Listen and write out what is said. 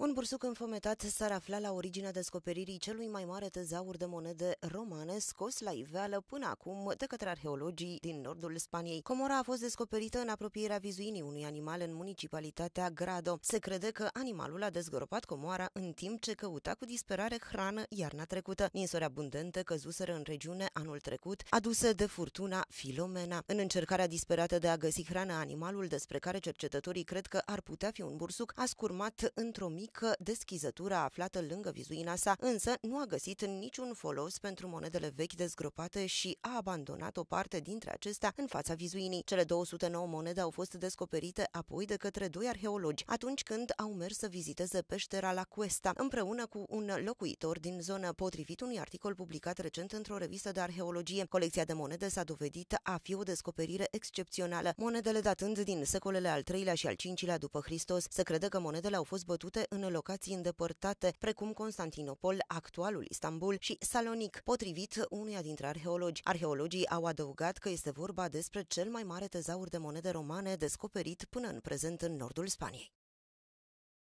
Un bursuc înfometat s-ar afla la originea descoperirii celui mai mare tezaur de monede romane scos la iveală până acum de către arheologii din nordul Spaniei. Comora a fost descoperită în apropierea vizuinii unui animal în municipalitatea Grado. Se crede că animalul a dezgropat comoara în timp ce căuta cu disperare hrană iarna trecută. Ninsori abundente căzuseră în regiune anul trecut, aduse de furtuna Filomena. În încercarea disperată de a găsi hrana animalul despre care cercetătorii cred că ar putea fi un bursuc, a scurmat într-o mică mică deschizătură aflată lângă vizuina sa, însă nu a găsit niciun folos pentru monedele vechi dezgropate și a abandonat o parte dintre acestea în fața vizuinii. Cele 209 monede au fost descoperite apoi de către doi arheologi, atunci când au mers să viziteze peștera la Cuesta, împreună cu un locuitor din zonă, potrivit unui articol publicat recent într-o revistă de arheologie. Colecția de monede s-a dovedit a fi o descoperire excepțională, monedele datând din secolele al III-lea și al V-lea după Hristos. Se crede că monedele au fost bătute în în locații îndepărtate, precum Constantinopol, actualul Istanbul și Salonic, potrivit unuia dintre arheologi. Arheologii au adăugat că este vorba despre cel mai mare tezaur de monede romane descoperit până în prezent în nordul Spaniei.